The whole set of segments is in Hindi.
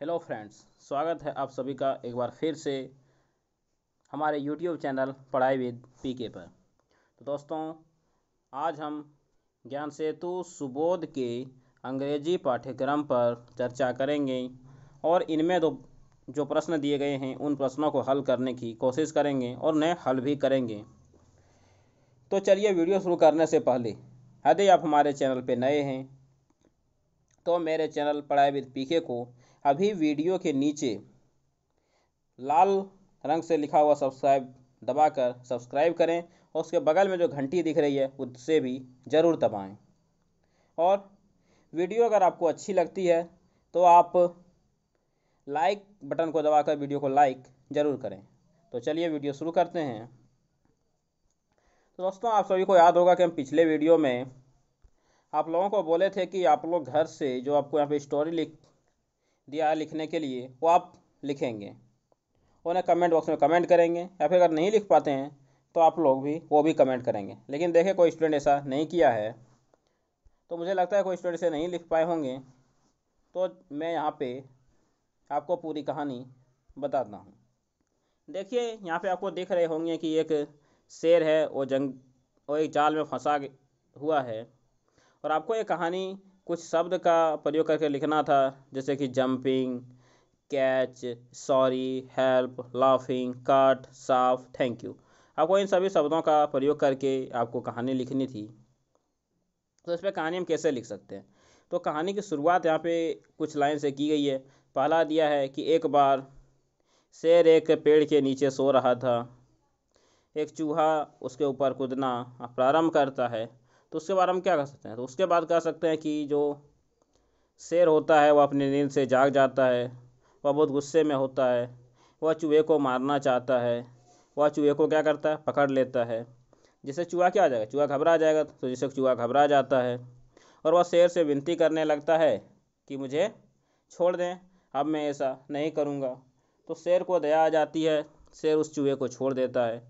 हेलो फ्रेंड्स स्वागत है आप सभी का एक बार फिर से हमारे YouTube channel Padhai with P K पर तो दोस्तों आज हम ज्ञान सेतु सुबोध के अंग्रेजी पाठ्यक्रम पर चर्चा करेंगे और इनमें दो जो प्रश्न दिए गए हैं उन प्रश्नों को हल करने की कोशिश करेंगे और नए हल भी करेंगे तो चलिए वीडियो शुरू करने से पहले यदि आप हमारे चैनल पर नए हैं तो मेरे चैनल पढ़ाई विद पीके को अभी वीडियो के नीचे लाल रंग से लिखा हुआ सब्सक्राइब दबाकर सब्सक्राइब करें और उसके बगल में जो घंटी दिख रही है उससे भी ज़रूर दबाएं और वीडियो अगर आपको अच्छी लगती है तो आप लाइक बटन को दबाकर वीडियो को लाइक ज़रूर करें तो चलिए वीडियो शुरू करते हैं तो दोस्तों आप सभी को याद होगा कि हम पिछले वीडियो में आप लोगों को बोले थे कि आप लोग घर से जो आपको यहाँ पे स्टोरी लिख दिया है लिखने के लिए वो आप लिखेंगे उन्हें कमेंट बॉक्स में कमेंट करेंगे या फिर अगर नहीं लिख पाते हैं तो आप लोग भी वो भी कमेंट करेंगे लेकिन देखे कोई स्टूडेंट ऐसा नहीं किया है तो मुझे लगता है कोई स्टूडेंट ऐसे नहीं लिख पाए होंगे तो मैं यहाँ पे आपको पूरी कहानी बताता हूँ देखिए यहाँ पे आपको दिख रहे होंगे कि एक शेर है वो जंग वो एक जाल में फंसा हुआ है और आपको ये कहानी कुछ शब्द का प्रयोग करके लिखना था जैसे कि jumping catch sorry help laughing cut साफ थैंक यू आपको इन सभी शब्दों का प्रयोग करके आपको कहानी लिखनी थी तो इस पर कहानी हम कैसे लिख सकते हैं तो कहानी की शुरुआत यहाँ पे कुछ लाइन से की गई है पहला दिया है कि एक बार शेर एक पेड़ के नीचे सो रहा था एक चूहा उसके ऊपर कूदना प्रारंभ करता है तो उसके बाद हम क्या कर सकते हैं तो उसके बाद कह सकते हैं कि जो शेर होता है वह अपनी नींद से जाग जाता है वह बहुत गुस्से में होता है वह चूहे को मारना चाहता है वह चूहे को क्या करता है पकड़ लेता है जिससे चूहा क्या आ जाएगा चूहा घबरा जाएगा तो जिससे चूहा घबरा जाता है और वह शेर से विनती करने लगता है कि मुझे छोड़ दें अब मैं ऐसा नहीं करूँगा तो शेर को दया आ जाती है शेर उस चूहे को छोड़ देता है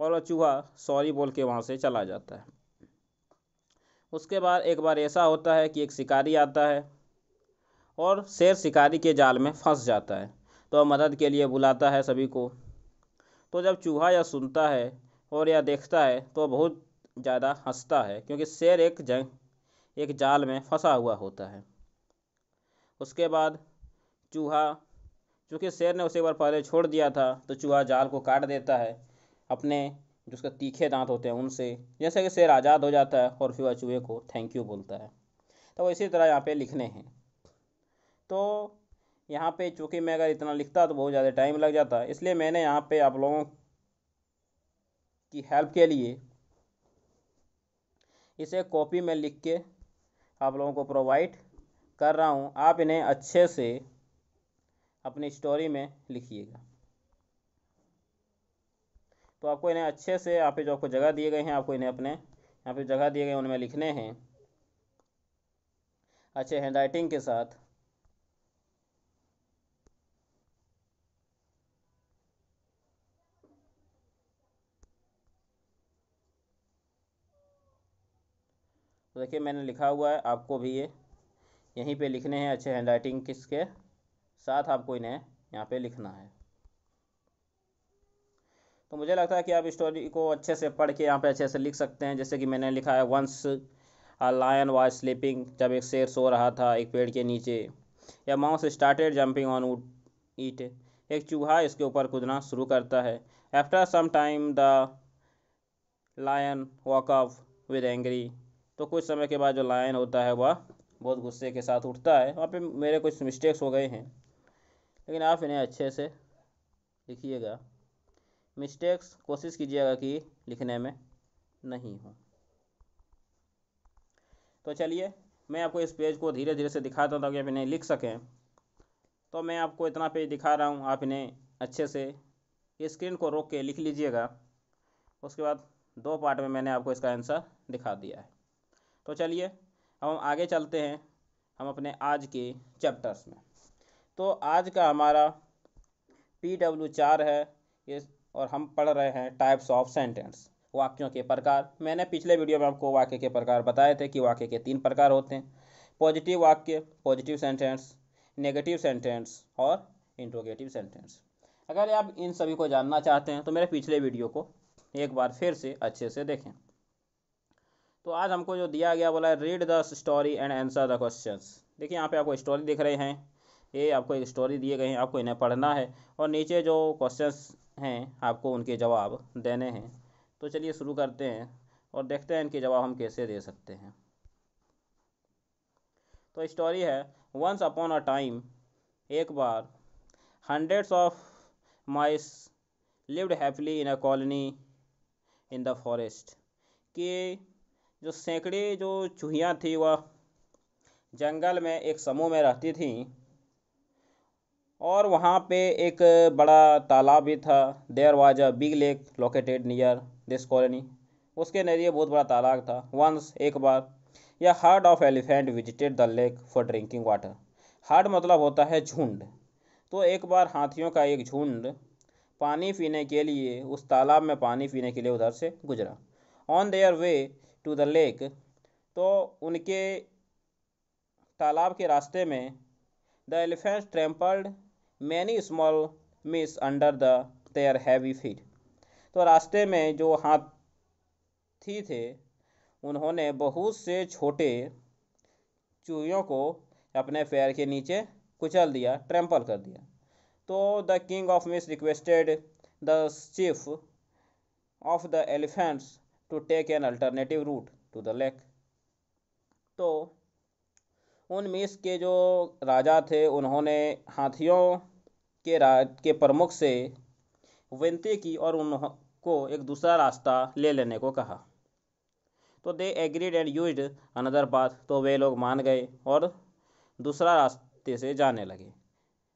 और वह चूहा सॉरी बोल के वहाँ से चला जाता है उसके बाद एक बार ऐसा होता है कि एक शिकारी आता है और शेर शिकारी के जाल में फंस जाता है तो मदद के लिए बुलाता है सभी को तो जब चूहा यह सुनता है और यह देखता है तो बहुत ज़्यादा हंसता है क्योंकि शेर एक जंग एक जाल में फंसा हुआ होता है उसके बाद चूहा चूँकि शेर ने उसे एक बार पहले छोड़ दिया था तो चूहा जाल को काट देता है अपने जो उसका तीखे दांत होते हैं उनसे जैसे कि शेर आज़ाद हो जाता है और फिर वह चूहे को थैंक यू बोलता है तो इसी तरह यहाँ पे लिखने हैं तो यहाँ पे चूँकि मैं अगर इतना लिखता तो बहुत ज़्यादा टाइम लग जाता इसलिए मैंने यहाँ पे आप लोगों की हेल्प के लिए इसे कॉपी में लिख के आप लोगों को प्रोवाइड कर रहा हूँ आप इन्हें अच्छे से अपनी स्टोरी में लिखिएगा तो आपको इन्हें अच्छे से यहाँ पे जो आपको जगह दिए गए हैं आपको इन्हें अपने यहाँ पे जगह दिए गए उनमें लिखने हैं अच्छे हैंड राइटिंग के साथ तो देखिए मैंने लिखा हुआ है आपको भी ये यहीं पे लिखने हैं अच्छे हैंड राइटिंग किसके साथ आपको इन्हें यहाँ पे लिखना है तो मुझे लगता है कि आप स्टोरी को अच्छे से पढ़ के यहाँ पे अच्छे से लिख सकते हैं जैसे कि मैंने लिखा है once a lion was sleeping जब एक शेर सो रहा था एक पेड़ के नीचे a mouse started jumping on wood eat एक चूहा इसके ऊपर कूदना शुरू करता है after some time the lion woke up with angry तो कुछ समय के बाद जो लायन होता है वह बहुत गुस्से के साथ उठता है वहाँ पे मेरे कुछ मिस्टेक्स हो गए हैं लेकिन आप इन्हें अच्छे से लिखिएगा मिस्टेक्स कोशिश कीजिएगा कि लिखने में नहीं हो तो चलिए मैं आपको इस पेज को धीरे धीरे से दिखाता हूँ ताकि आप इन्हें लिख सकें तो मैं आपको इतना पेज दिखा रहा हूँ आप इन्हें अच्छे से स्क्रीन को रोक के लिख लीजिएगा उसके बाद दो पार्ट में मैंने आपको इसका आंसर दिखा दिया है तो चलिए अब हम आगे चलते हैं हम अपने आज के चैप्टर्स में तो आज का हमारा पी डब्ल्यू चार है ये और हम पढ़ रहे हैं टाइप्स ऑफ सेंटेंस वाक्यों के प्रकार मैंने पिछले वीडियो में आपको वाक्य के प्रकार बताए थे कि वाक्य के तीन प्रकार होते हैं पॉजिटिव वाक्य पॉजिटिव सेंटेंस नेगेटिव सेंटेंस और इंट्रोगेटिव सेंटेंस अगर आप इन सभी को जानना चाहते हैं तो मेरे पिछले वीडियो को एक बार फिर से अच्छे से देखें तो आज हमको जो दिया गया बोला है read the story and answer the question देखिए यहाँ पे आपको स्टोरी दिख रहे हैं ये आपको एक स्टोरी दिए गए हैं आपको इन्हें पढ़ना है और नीचे जो क्वेश्चंस हैं आपको उनके जवाब देने हैं तो चलिए शुरू करते हैं और देखते हैं इनके जवाब हम कैसे दे सकते हैं तो स्टोरी है वंस अपॉन अ टाइम एक बार hundreds of mice lived happily in a colony in the forest कि जो सैकड़े जो चूहियाँ थी वह जंगल में एक समूह में रहती थी और वहाँ पे एक बड़ा तालाब भी था there was a big lake located near this colony उसके नज़रिए बहुत बड़ा तालाब था वंस एक बार a herd of elephant visited the lake for drinking water herd मतलब होता है झुंड तो एक बार हाथियों का एक झुंड पानी पीने के लिए उस तालाब में पानी पीने के लिए उधर से गुजरा on their way to the lake तो उनके तालाब के रास्ते में the elephant trampled many small mice under the their heavy feet तो रास्ते में जो हाथी थे उन्होंने बहुत से छोटे चूहियों को अपने पैर के नीचे कुचल दिया ट्रैम्पल कर दिया तो the king of mice requested the chief of the elephants to take an alternative route to the lake तो उन मिस के जो राजा थे उन्होंने हाथियों के राज के प्रमुख से विनती की और उनको एक दूसरा रास्ता ले लेने को कहा तो they agreed and use another path तो वे लोग मान गए और दूसरा रास्ते से जाने लगे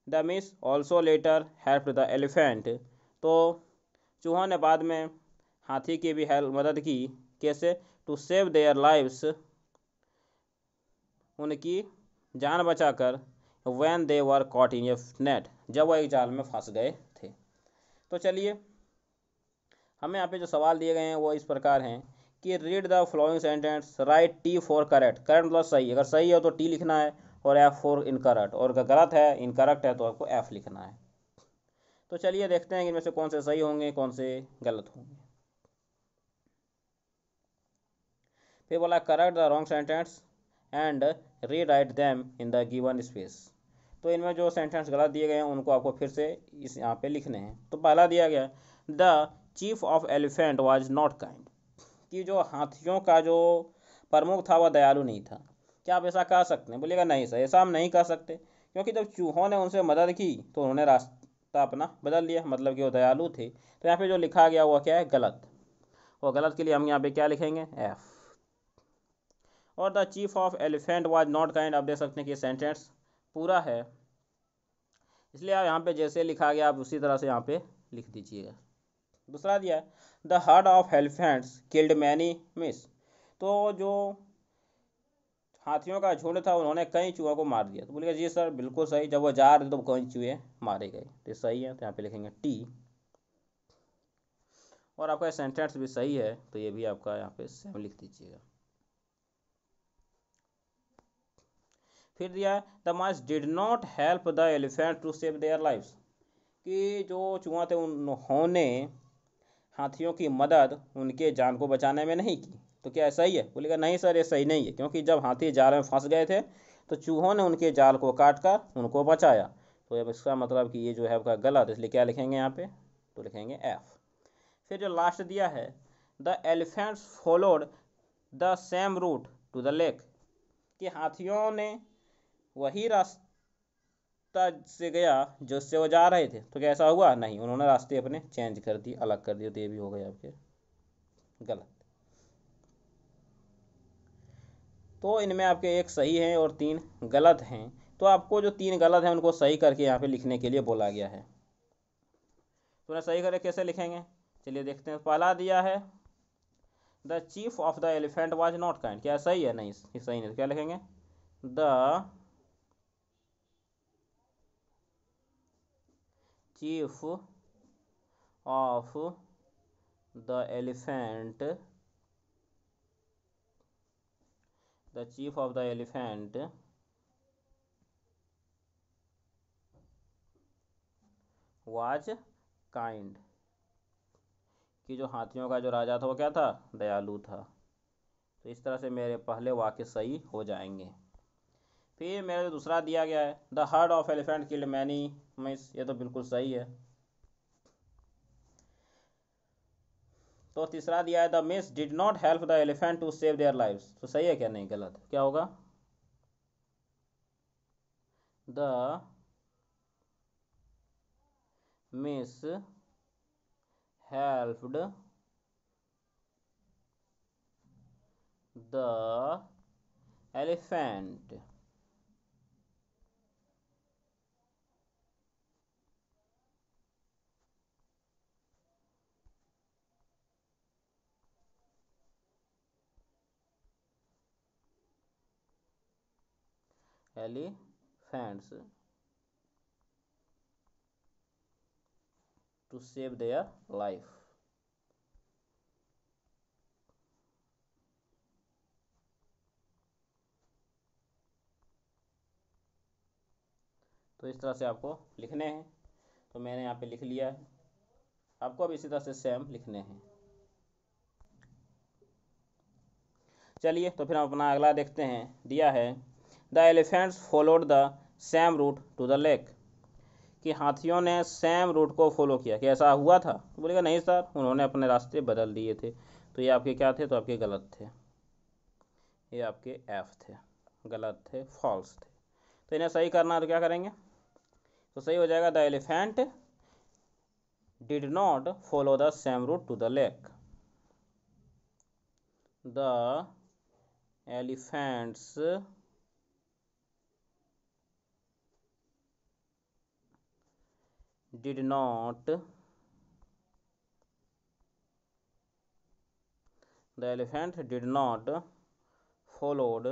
the mice also later help the elephant तो चूहों ने बाद में हाथी की भी हेल्प मदद की कैसे टू सेव देयर लाइव्स उनकी जान बचाकर when they were caught in net जब वह एक जाल में फंस गए थे तो चलिए हमें यहाँ पे जो सवाल दिए गए हैं वो इस प्रकार हैं कि read the following sentence write T for correct correct मतलब सही अगर सही है तो टी लिखना है और एफ फॉर इनकरेक्ट और अगर गलत है इनकरेक्ट है तो आपको एफ लिखना है तो चलिए देखते हैं कि इनमें से कौन से सही होंगे कौन से गलत होंगे फिर बोला correct the wrong sentence and rewrite them in the given space तो इनमें जो सेंटेंस गलत दिए गए हैं उनको आपको फिर से इस यहाँ पे लिखने हैं तो पहला दिया गया the chief of elephant was not kind कि जो हाथियों का जो प्रमुख था वह दयालु नहीं था क्या आप ऐसा कह सकते हैं बोलिएगा नहीं सर ऐसा हम नहीं कह सकते क्योंकि जब चूहों ने उनसे मदद की तो उन्होंने रास्ता अपना बदल लिया मतलब कि वो दयालु थे तो यहाँ पे जो लिखा गया वह क्या है गलत और गलत के लिए हम यहाँ पे क्या लिखेंगे एफ और the chief of elephant was not kind आप देख सकते हैं कि सेंटेंस पूरा है इसलिए आप यहाँ पे जैसे लिखा गया आप उसी तरह से यहाँ पे लिख दीजिएगा दूसरा दिया the herd of elephants killed many mice तो जो हाथियों का झुंड था उन्होंने कई चूहों को मार दिया तो बोलिए जी सर बिल्कुल सही जब वो जा रहे तो कई चूहे मारे गए तो सही है तो यहाँ पे लिखेंगे टी और आपका सेंटेंस भी सही है तो ये भी आपका यहाँ पे सेम लिख दीजिएगा फिर दिया है the mice did not help the elephant to save their life कि जो चूहा थे उन्होंने हाथियों की मदद उनके जान को बचाने में नहीं की तो क्या ऐसा ही है बोलेगा नहीं सर ये सही नहीं है क्योंकि जब हाथी जाल में फंस गए थे तो चूहों ने उनके जाल को काट कर उनको बचाया तो अब इसका मतलब कि ये जो है आपका गलत इसलिए क्या लिखेंगे यहाँ पे तो लिखेंगे एफ फिर जो लास्ट दिया है the elephants followed the same route to the lake कि हाथियों ने वही रास्ता से गया जो से वो जा रहे थे तो क्या ऐसा हुआ नहीं उन्होंने रास्ते अपने चेंज कर दिए अलग कर दिए तो ये भी हो गए आपके गलत तो इनमें आपके एक सही हैं और तीन गलत हैं तो आपको जो तीन गलत हैं उनको सही करके यहाँ पे लिखने के लिए बोला गया है तो उन्हें सही करके कैसे लिखेंगे चलिए देखते हैं पहला दिया है the chief of the elephant was not kind क्या सही है नहीं सही नहीं तो क्या लिखेंगे the chief of the elephant the chief of the elephant was kind कि जो हाथियों का जो राजा था वो क्या था दयालु था तो इस तरह से मेरे पहले वाक्य सही हो जाएंगे फिर मेरा जो दूसरा दिया गया है the herd of elephant killed many उन्नीस ये तो बिल्कुल सही है तो तीसरा दिया है the mice did not help the elephant to save their life तो सही है क्या नहीं गलत क्या होगा the mice helped the elephant elephants to save their life तो इस तरह से आपको लिखने हैं तो मैंने यहाँ पे लिख लिया है आपको अब इसी तरह से सेम लिखने हैं चलिए तो फिर हम अपना अगला देखते हैं दिया है the elephants followed the same route to the lake कि हाथियों ने सेम रूट को फॉलो किया कि ऐसा हुआ था तो बोलेगा नहीं सर उन्होंने अपने रास्ते बदल दिए थे तो ये आपके क्या थे तो आपके गलत थे ये आपके एफ थे गलत थे फॉल्स थे तो इन्हें सही करना तो क्या करेंगे तो सही हो जाएगा the elephant did not follow the same route to the lake the elephants did not the elephant did not followed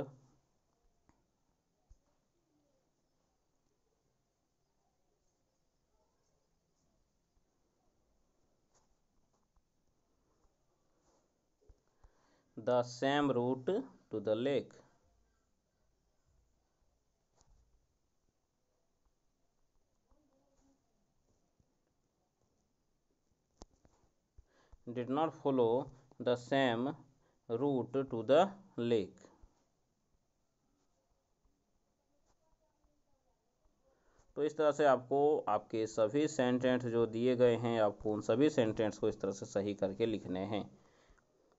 the same route to the lake did not follow the same route to the lake. तो इस तरह से आपको आपके सभी सेंटेंस जो दिए गए हैं आपको उन सभी सेंटेंस को इस तरह से सही करके लिखने हैं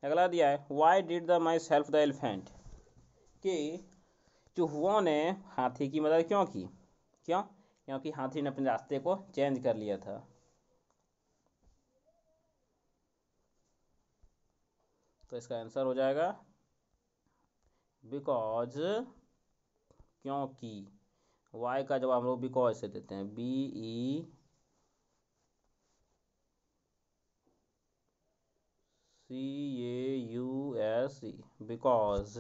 अगला दिया है why did the mice help the elephant कि चूहों ने हाथी की मदद क्यों की क्यों क्योंकि हाथी ने अपने रास्ते को चेंज कर लिया था तो इसका आंसर हो जाएगा बिकॉज क्योंकि वाई का जवाब हम लोग बिकॉज से देते हैं B E C A U S e because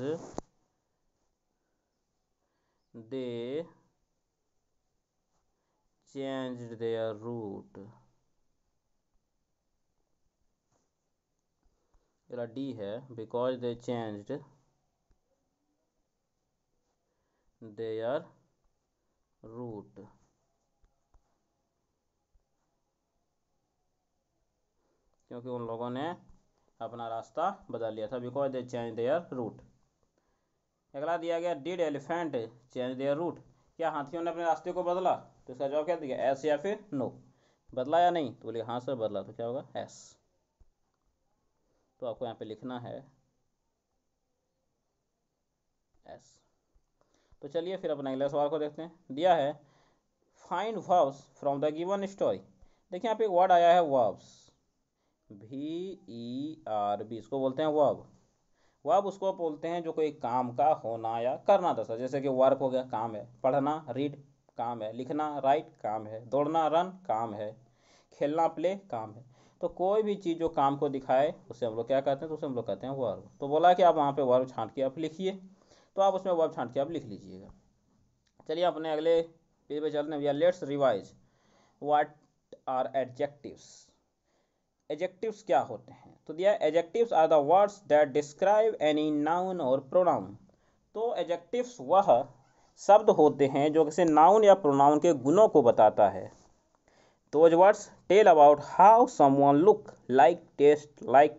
they change their route जरा डी है because they their route क्योंकि उन लोगों ने अपना रास्ता बदल लिया था because they change their route अगला दिया गया did elephant change their route क्या हाथियों ने अपने रास्ते को बदला तो इसका जवाब क्या दिया एस या फिर नो बदला या नहीं तो बोलिए हाँ सर बदला तो क्या होगा एस तो आपको यहाँ पे लिखना है एस तो चलिए फिर अपना अगला सवाल को देखते हैं दिया है find verbs from the given story देखिए यहाँ पे एक वर्ड आया है वर्ब्स भी ई आर बी इसको बोलते हैं वर्ब वर्ब उसको बोलते हैं जो कोई काम का होना या करना दर्शा जैसे कि वर्क हो गया काम है पढ़ना रीड काम है लिखना राइट काम है दौड़ना रन काम है खेलना प्ले काम है तो कोई भी चीज़ जो काम को दिखाए उसे हम लोग क्या कहते हैं तो उसे हम लोग कहते हैं वर्ब तो बोला कि आप वहाँ पे वर्ब छांट के आप लिखिए तो आप उसमें वर्ब छांट के आप लिख लीजिएगा चलिए अपने अगले पेज पे चलते हैं let's revise what are adjectives adjectives क्या होते हैं तो दिया adjectives are the words that describe any noun और प्रोनाउन तो एडजेक्टिव्स वह शब्द होते हैं जो किसी नाउन या प्रोनाउन के गुणों को बताता है words tell about how someone look like taste like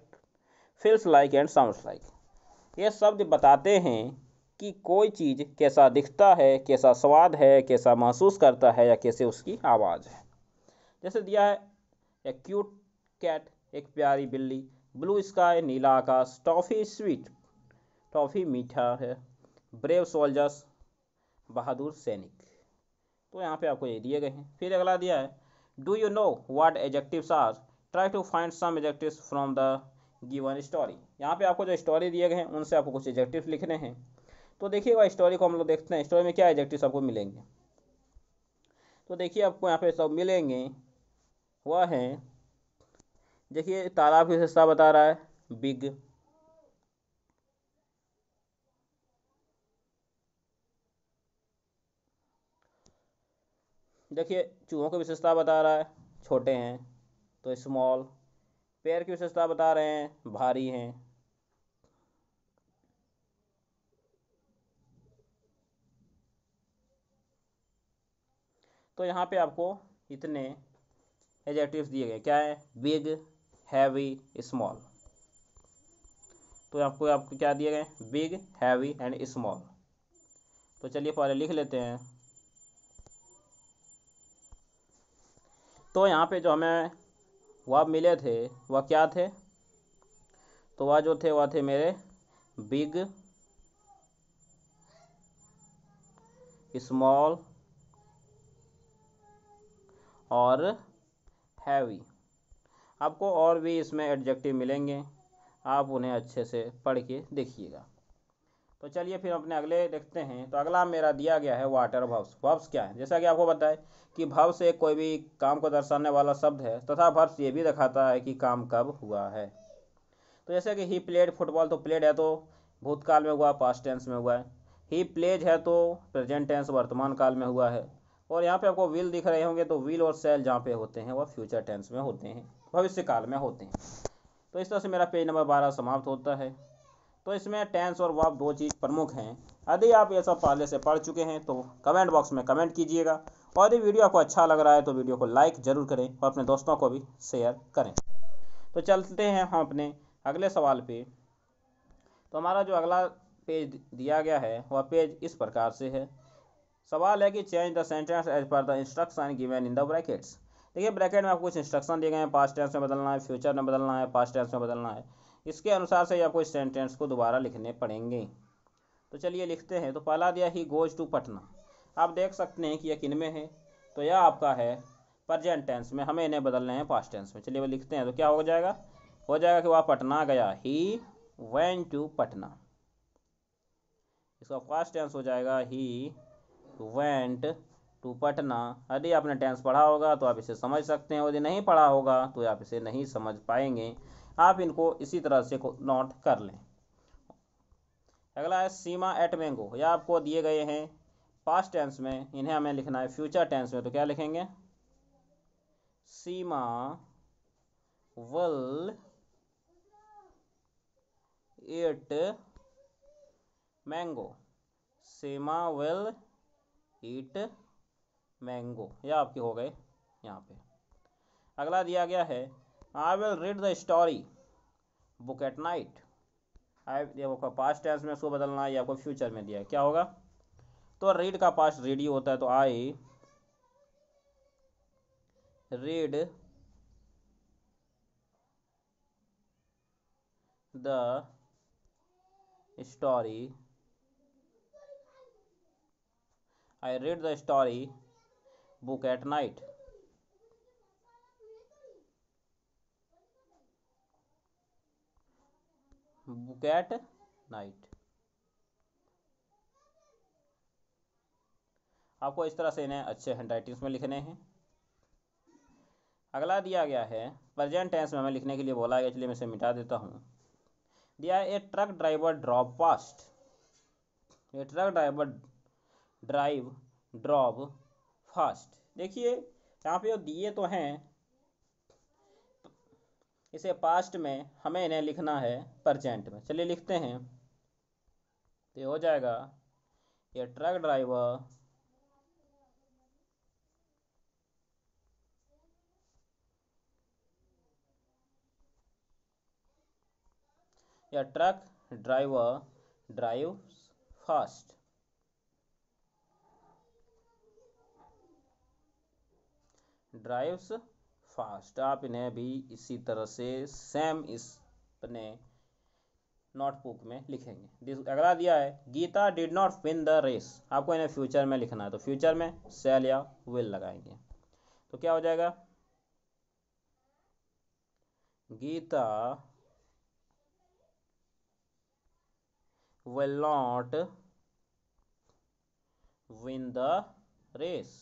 feels like and sound like ये शब्द बताते हैं कि कोई चीज़ कैसा दिखता है कैसा स्वाद है कैसा महसूस करता है या कैसे उसकी आवाज़ है जैसे दिया है ए क्यूट कैट एक प्यारी बिल्ली ब्लू स्काई नीला आकाश टॉफ़ी स्वीट टॉफ़ी मीठा है ब्रेव सोल्जर्स बहादुर सैनिक तो यहाँ पे आपको ये दिए गए हैं फिर अगला दिया है Do you know what adjectives are? Try to find some adjectives from the given story यहाँ पे आपको जो स्टोरी दिए गए हैं उनसे आपको कुछ एडजेक्टिव लिखने हैं तो देखिए वह स्टोरी को हम लोग देखते हैं स्टोरी में क्या एडजेक्टिव आपको मिलेंगे तो देखिए आपको यहाँ पे सब मिलेंगे वह हैं देखिए तालाब किस हिस्सा बता रहा है बिग देखिए चूहों की विशेषता बता रहा है छोटे हैं तो स्मॉल पैर की विशेषता बता रहे हैं भारी हैं तो यहाँ पे आपको इतने एजेक्टिव्स दिए गए क्या है बिग हैवी स्मॉल तो आपको आपको क्या दिए गए बिग हैवी एंड स्मॉल तो चलिए पहले लिख लेते हैं तो यहाँ पे जो हमें वह मिले थे वह क्या थे तो वह जो थे वह थे मेरे बिग स्मॉल और हैवी आपको और भी इसमें एडजेक्टिव मिलेंगे आप उन्हें अच्छे से पढ़ के देखिएगा तो चलिए फिर अपने अगले देखते हैं तो अगला मेरा दिया गया है वाटर भव्स भव्स क्या है जैसा कि आपको बताए कि भव्स एक कोई भी काम को दर्शाने वाला शब्द है तथा भव्स ये भी दिखाता है कि काम कब हुआ है तो जैसे कि ही प्लेड फुटबॉल तो प्लेड है तो भूतकाल में हुआ पास्ट टेंस में हुआ है ही प्लेज है तो प्रेजेंट टेंस वर्तमान काल में हुआ है और यहाँ पे आपको व्हील दिख रहे होंगे तो व्हील और सेल जहाँ पे होते हैं वह फ्यूचर टेंस में होते हैं भविष्य काल में होते हैं तो इस तरह से मेरा पेज नंबर बारह समाप्त होता है तो इसमें टेंस और वर्ब दो चीज़ प्रमुख हैं यदि आप ये सब पहले से पढ़ चुके हैं तो कमेंट बॉक्स में कमेंट कीजिएगा और यदि वीडियो आपको अच्छा लग रहा है तो वीडियो को लाइक ज़रूर करें और अपने दोस्तों को भी शेयर करें तो चलते हैं हम अपने अगले सवाल पे तो हमारा जो अगला पेज दिया गया है वह पेज इस प्रकार से है सवाल है कि change the sentence as per the instruction given in the brackets देखिए ब्रैकेट में आपको कुछ इंस्ट्रक्शन दिए गए हैं पास्ट टेंस में बदलना है फ्यूचर में बदलना है पास्ट टेंस में बदलना है इसके अनुसार से आपको इस सेंटेंस को दोबारा लिखने पड़ेंगे तो चलिए लिखते हैं तो पहला दिया ही गोज टू पटना आप देख सकते हैं कि यह किन में है तो यह आपका है प्रजेंट टेंस में हमें इन्हें बदलने हैं पास्ट टेंस में चलिए वो लिखते हैं तो क्या हो जाएगा हो जाएगा कि वह पटना गया ही वैन टू पटना इसका पास्ट टेंस हो जाएगा ही वेंट टू पटना यदि आपने टेंस पढ़ा होगा तो आप इसे समझ सकते हैं यदि नहीं पढ़ा होगा तो आप इसे नहीं समझ पाएंगे आप इनको इसी तरह से नोट कर लें अगला है सीमा एट मैंगो यह आपको दिए गए हैं पास्ट टेंस में इन्हें हमें लिखना है फ्यूचर टेंस में तो क्या लिखेंगे सीमा वल एट मैंगो सीमा वल ईट मैंगो यह आपके हो गए यहाँ पे अगला दिया गया है I will read the story book at night I ये आपका पास्ट टेंस में इसको बदलना है या कोई फ्यूचर में दिया है क्या होगा तो रीड का पास्ट रीड ही होता है तो I read the story I read the story book at night book at night आपको इस तरह से इन्हें अच्छे हैंड राइटिंग्स में लिखने हैं अगला दिया गया है प्रेजेंट टेंस में हमें लिखने के लिए बोला गया इसलिए मैं इसे मिटा देता हूँ दिया a truck driver drove fast a truck driver drive drove fast देखिए यहाँ पे दिए तो हैं इसे पास्ट में हमें इन्हें लिखना है प्रजेंट में चलिए लिखते हैं तो हो जाएगा ये ट्रक ड्राइवर या truck driver drive fast drives fast आप इन्हें भी इसी तरह से सेम इस अपने नोटबुक में लिखेंगे अगला दिया है Geeta did not win the race आपको इन्हें फ्यूचर में लिखना है तो फ्यूचर में सेल या विल लगाएंगे तो क्या हो जाएगा Geeta will not win the race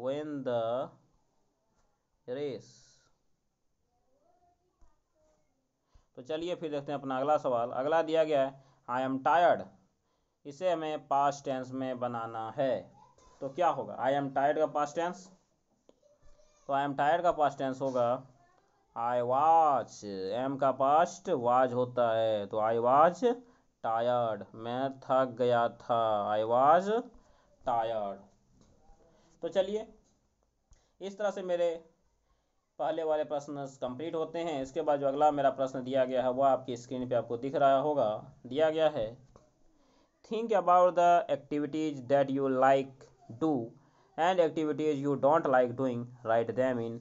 when the race तो चलिए फिर देखते हैं अपना अगला सवाल अगला दिया गया है आई एम टायर्ड इसे हमें पास टेंस में बनाना है तो क्या होगा आई एम टायर्ड का पास टेंस तो आई एम टायर्ड का पास टेंस होगा आई वॉच एम का पास्ट वाज होता है तो आई वॉच टायर्ड मैं थक गया था आई वॉज टायर्ड तो चलिए इस तरह से मेरे पहले वाले प्रश्न कंप्लीट होते हैं इसके बाद जो अगला मेरा प्रश्न दिया गया है वह आपकी स्क्रीन पे आपको दिख रहा होगा दिया गया है think about the activities that you like do and activities you don't like doing write them in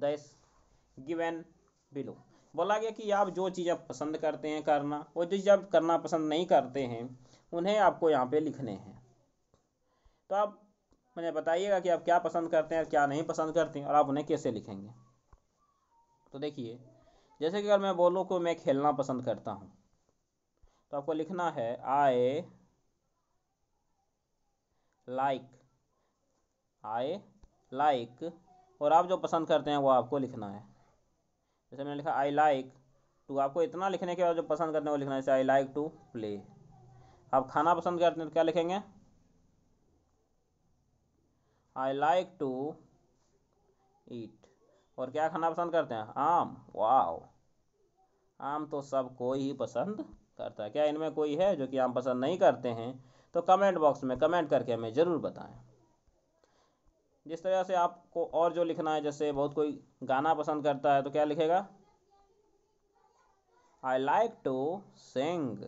this given below बोला गया कि आप जो चीज़ आप पसंद करते हैं करना और जो चीज़ आप करना पसंद नहीं करते हैं उन्हें आपको यहाँ पे लिखने हैं तो आप मुझे बताइएगा कि आप क्या पसंद करते हैं और क्या नहीं पसंद करते हैं और आप उन्हें कैसे लिखेंगे तो देखिए जैसे कि अगर मैं बोलूँ को मैं खेलना पसंद करता हूँ तो आपको लिखना है आए लाइक आए लाइक और आप जो पसंद करते हैं वो आपको लिखना है जैसे मैंने लिखा आई लाइक टू आपको इतना लिखने के बाद जो पसंद करते हैं वो लिखना है जैसे आई लाइक टू प्ले आप खाना पसंद करते हैं तो क्या लिखेंगे आई लाइक टू ईट और क्या खाना पसंद करते हैं आम वाओ आम तो सब कोई ही पसंद करता है क्या इनमें कोई है जो कि आम पसंद नहीं करते हैं तो कमेंट बॉक्स में कमेंट करके हमें ज़रूर बताएं जिस तरह से आपको और जो लिखना है जैसे बहुत कोई गाना पसंद करता है तो क्या लिखेगा आई लाइक टू सिंग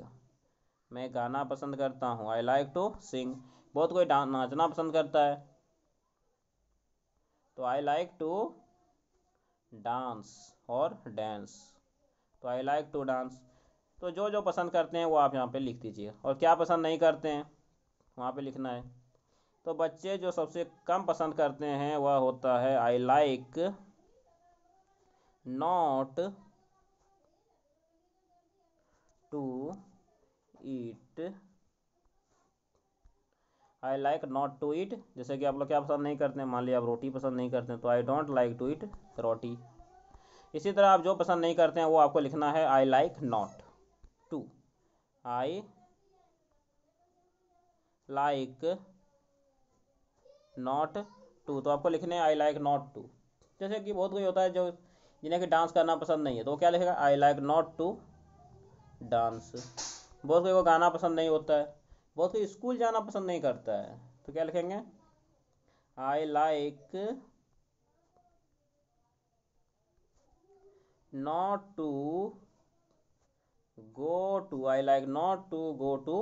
मैं गाना पसंद करता हूँ आई लाइक टू सिंग बहुत कोई नाचना पसंद करता है तो आई लाइक टू डांस और डांस तो आई लाइक टू डांस तो जो जो पसंद करते हैं वो आप यहाँ पे लिख दीजिए और क्या पसंद नहीं करते हैं वहाँ पे लिखना है तो बच्चे जो सबसे कम पसंद करते हैं वह होता है I like not to eat I like not to eat जैसे कि आप लोग क्या पसंद नहीं करते मान लिया आप रोटी पसंद नहीं करते तो I don't like to eat roti इसी तरह आप जो पसंद नहीं करते हैं वो आपको लिखना है I like not to I like not to तो आपको लिखने आई लाइक नॉट टू जैसे कि बहुत कोई होता है जो जिन्हें कि डांस करना पसंद नहीं है तो वो क्या लिखेगा I like not to dance बहुत कोई को गाना पसंद नहीं होता है बहुत तो स्कूल जाना पसंद नहीं करता है तो क्या लिखेंगे I like not to go to I like not to go to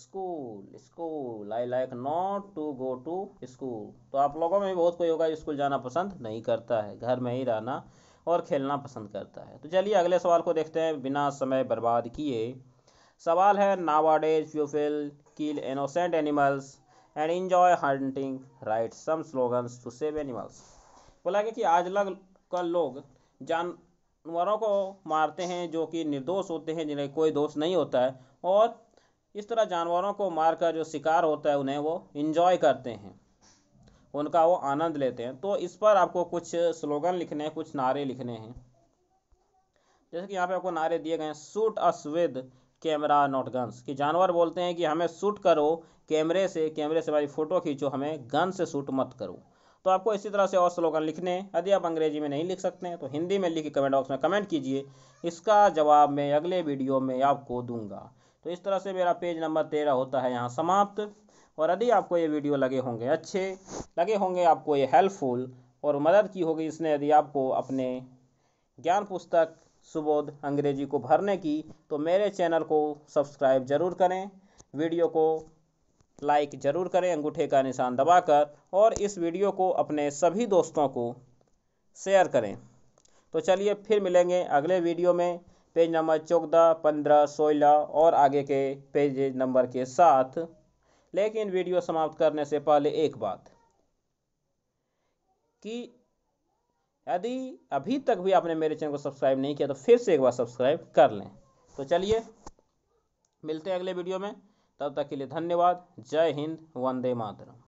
school school I like not to go to school तो आप लोगों में भी बहुत कोई होगा स्कूल जाना पसंद नहीं करता है घर में ही रहना और खेलना पसंद करता है तो चलिए अगले सवाल को देखते हैं बिना समय बर्बाद किए सवाल है nowadays you feel kill innocent animals and enjoy hunting write some slogans to save animals बोला गया कि आज लग कल लोग जानवरों को मारते हैं जो कि निर्दोष होते हैं जिन्हें कोई दोष नहीं होता है और इस तरह जानवरों को मारकर जो शिकार होता है उन्हें वो इन्जॉय करते हैं उनका वो आनंद लेते हैं तो इस पर आपको कुछ स्लोगन लिखने हैं कुछ नारे लिखने हैं जैसे कि यहाँ पे आपको नारे दिए गए हैं shoot us with camera not guns कि जानवर बोलते हैं कि हमें शूट करो कैमरे से कैमरे से हमारी फ़ोटो खींचो हमें गन से शूट मत करो तो आपको इसी तरह से और स्लोगन लिखने हैं यदि आप अंग्रेजी में नहीं लिख सकते हैं तो हिंदी में लिख कमेंट बॉक्स में कमेंट कीजिए इसका जवाब मैं अगले वीडियो में आपको दूंगा तो इस तरह से मेरा पेज नंबर तेरह होता है यहाँ समाप्त और यदि आपको ये वीडियो लगे होंगे अच्छे लगे होंगे आपको ये हेल्पफुल और मदद की होगी इसने यदि आपको अपने ज्ञान पुस्तक सुबोध अंग्रेजी को भरने की तो मेरे चैनल को सब्सक्राइब ज़रूर करें वीडियो को लाइक ज़रूर करें अंगूठे का निशान दबाकर और इस वीडियो को अपने सभी दोस्तों को शेयर करें तो चलिए फिर मिलेंगे अगले वीडियो में पेज नंबर चौदह पंद्रह सोलह और आगे के पेज नंबर के साथ लेकिन वीडियो समाप्त करने से पहले एक बात कि यदि अभी तक भी आपने मेरे चैनल को सब्सक्राइब नहीं किया तो फिर से एक बार सब्सक्राइब कर लें तो चलिए मिलते हैं अगले वीडियो में तब तक के लिए धन्यवाद जय हिंद वंदे मातरम